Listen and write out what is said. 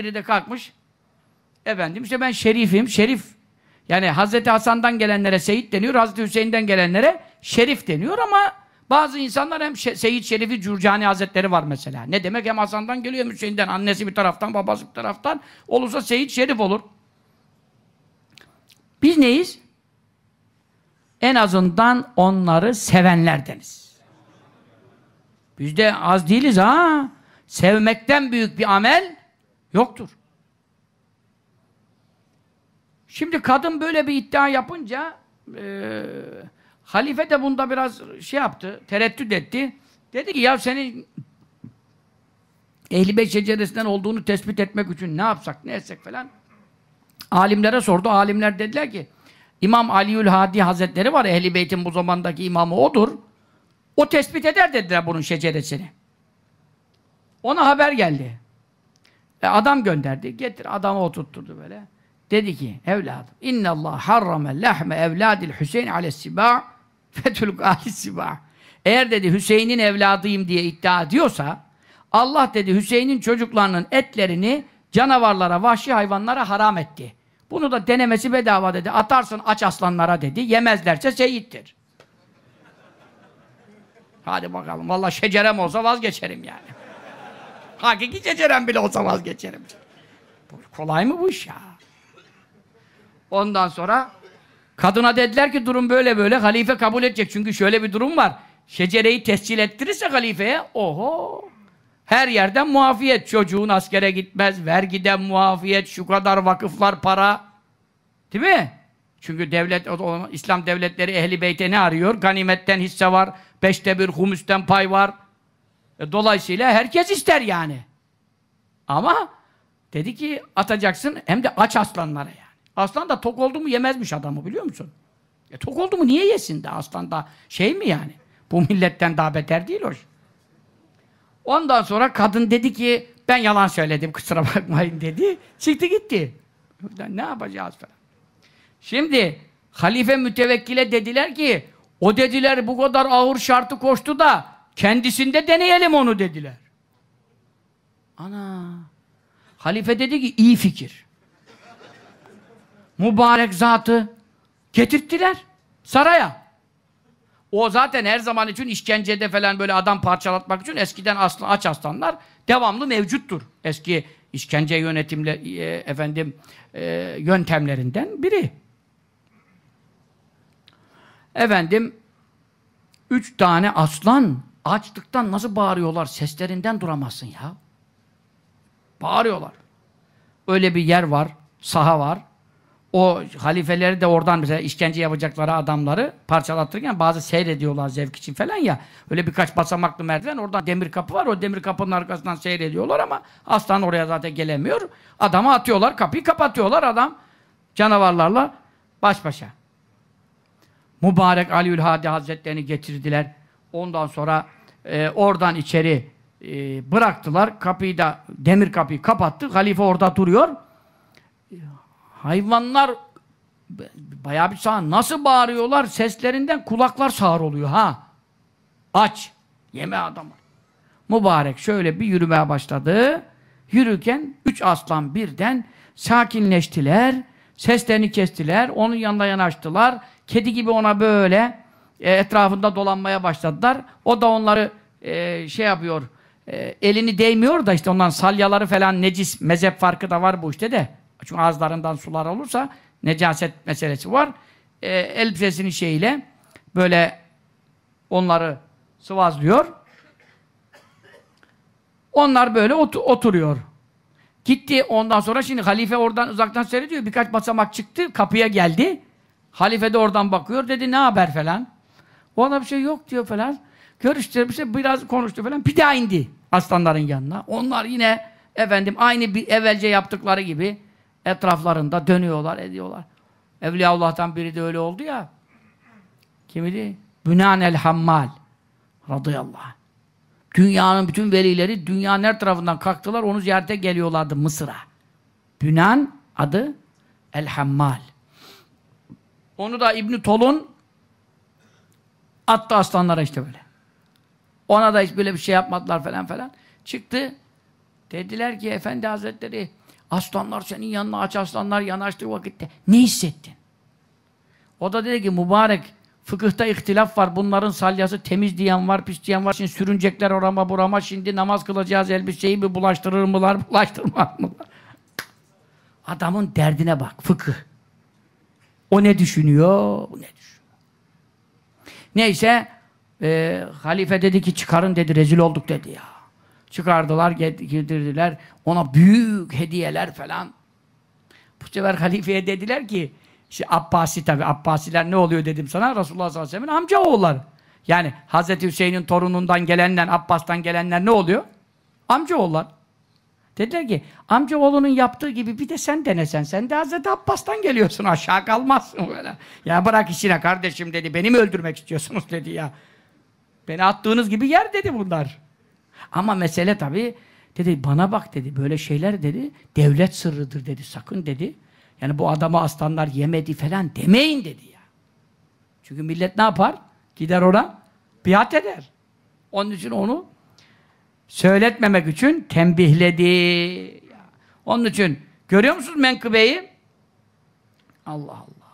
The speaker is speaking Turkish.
Biri de kalkmış. Efendim işte ben şerifim, şerif. Yani Hazreti Hasan'dan gelenlere seyit deniyor, Hazreti Hüseyin'den gelenlere şerif deniyor ama bazı insanlar hem Seyit Şerifi Cürcani Hazretleri var mesela. Ne demek hem Hasan'dan geliyor hem Hüseyin'den. Annesi bir taraftan, babası bir taraftan. Olursa Seyit Şerif olur. Biz neyiz? En azından onları sevenler deniz. Biz de az değiliz ha. Sevmekten büyük bir amel Yoktur. Şimdi kadın böyle bir iddia yapınca e, halife de bunda biraz şey yaptı, tereddüt etti. Dedi ki ya senin Ehl-i Beyt olduğunu tespit etmek için ne yapsak, ne etsek falan. Alimlere sordu. Alimler dediler ki İmam Aliül Hadi Hazretleri var. Ehl-i Beyt'in bu zamandaki imamı odur. O tespit eder dediler bunun şeceresini. Ona haber geldi. E adam gönderdi. Getir adamı oturtturdu böyle. Dedi ki evladım inna Allah harrame lahme evladil Hüseyin aleyhissibâ fetülk aleyhissibâ. Eğer dedi Hüseyin'in evladıyım diye iddia ediyorsa Allah dedi Hüseyin'in çocuklarının etlerini canavarlara, vahşi hayvanlara haram etti. Bunu da denemesi bedava dedi. Atarsın aç aslanlara dedi. Yemezlerse seyittir. Hadi bakalım. Valla şecerem olsa vazgeçerim yani. Hakiki cecerem bile olsa vazgeçerim. Kolay mı bu iş ya? Ondan sonra kadına dediler ki durum böyle böyle halife kabul edecek. Çünkü şöyle bir durum var. Şecereyi tescil ettirirse halifeye oho her yerden muafiyet. Çocuğun askere gitmez, vergiden muafiyet, şu kadar vakıflar para. Değil mi? Çünkü devlet, o, İslam devletleri ehli beyte ne arıyor? Ganimetten hisse var, beşte bir humüsten pay var. E, dolayısıyla herkes ister yani. Ama dedi ki atacaksın hem de aç aslanlara yani. Aslan da tok oldu mu yemezmiş adamı biliyor musun? E, tok oldu mu niye yesin de aslan da şey mi yani? Bu milletten daha beter değil hoş. Ondan sonra kadın dedi ki ben yalan söyledim kusura bakmayın dedi. Çıktı gitti. Ne yapacağız falan. Şimdi halife mütevekkile dediler ki o dediler bu kadar ağır şartı koştu da Kendisinde deneyelim onu dediler. Ana. Halife dedi ki iyi fikir. Mübarek zatı getirttiler saraya. O zaten her zaman için işkencede falan böyle adam parçalatmak için eskiden aslı aç aslanlar devamlı mevcuttur. Eski işkence yönetimle e, efendim e, yöntemlerinden biri. Efendim üç tane aslan Açlıktan nasıl bağırıyorlar? Seslerinden duramazsın ya. Bağırıyorlar. Öyle bir yer var, saha var. O halifeleri de oradan mesela işkence yapacakları adamları parçalattırırken bazı seyrediyorlar zevk için falan ya. Öyle birkaç basamaklı merdiven, oradan demir kapı var. O demir kapının arkasından seyrediyorlar ama aslan oraya zaten gelemiyor. Adamı atıyorlar, kapıyı kapatıyorlar adam. Canavarlarla baş başa. Mübarek Aliül Hadi Hazretlerini getirdiler. Ondan sonra e, oradan içeri e, bıraktılar. Kapıyı da demir kapıyı kapattı. Halife orada duruyor. Hayvanlar bayağı bir sağ nasıl bağırıyorlar seslerinden kulaklar sağır oluyor ha. Aç. Yeme adamı. Mübarek şöyle bir yürümeye başladı. Yürürken üç aslan birden sakinleştiler. Seslerini kestiler. Onun yanına yanaştılar. Kedi gibi ona böyle e, etrafında dolanmaya başladılar. O da onları e, şey yapıyor, e, elini değmiyor da işte ondan salyaları falan necis, mezhep farkı da var bu işte de. Çünkü ağızlarından sular olursa necaset meselesi var. E, elbisesinin şeyiyle böyle onları sıvazlıyor. Onlar böyle ot oturuyor. Gitti ondan sonra şimdi halife oradan uzaktan seyrediyor. Birkaç basamak çıktı, kapıya geldi. Halife de oradan bakıyor. Dedi ne haber falan. O Ona bir şey yok diyor falan. Görüştürmüşse biraz konuştu falan. Bir daha indi aslanların yanına. Onlar yine efendim aynı bir evvelce yaptıkları gibi etraflarında dönüyorlar, ediyorlar. Evliyaullah'tan biri de öyle oldu ya. Kimidi? el Hammal radıyallahu anh. Dünyanın bütün velileri dünyanın her tarafından kalktılar, onu ziyarete geliyorlardı Mısır'a. Bünan adı El Hammal. Onu da İbn Tolun Attı aslanlara işte böyle. Ona da hiç böyle bir şey yapmadılar falan falan. Çıktı. Dediler ki Efendi Hazretleri aslanlar senin yanına aç aslanlar yanaştığı vakitte ne hissettin? O da dedi ki mübarek fıkıhta ihtilaf var. Bunların salyası temiz diyen var, pis diyen var. Şimdi sürünecekler orama burama. Şimdi namaz kılacağız elbiseyi bir bulaştırır mılar, bulaştırmaz mılar? Adamın derdine bak, fıkıh. O ne düşünüyor, bu ne düşünüyor. Neyse e, halife dedi ki çıkarın dedi rezil olduk dedi ya. Çıkardılar girdirdiler. ona büyük hediyeler falan. Bu sefer halifeye dediler ki işte Abbasi tabi Abbasiler ne oluyor dedim sana Resulullah sallallahu aleyhi ve sellem'in amca oğulları. Yani Hazreti Hüseyin'in torunundan gelenler, Abbas'tan gelenler ne oluyor? Amca oğullar. Dediler ki amca oğlunun yaptığı gibi bir de sen denesen. Sen de Hazreti Abbas'tan geliyorsun aşağı kalmazsın böyle. Ya bırak işine kardeşim dedi. Beni mi öldürmek istiyorsunuz dedi ya. Beni attığınız gibi yer dedi bunlar. Ama mesele tabii dedi bana bak dedi böyle şeyler dedi devlet sırrıdır dedi sakın dedi. Yani bu adama aslanlar yemedi falan demeyin dedi ya. Çünkü millet ne yapar? Gider ona biat eder. Onun için onu söyletmemek için tembihledi. Onun için görüyor musunuz menkıbeyi? Allah Allah.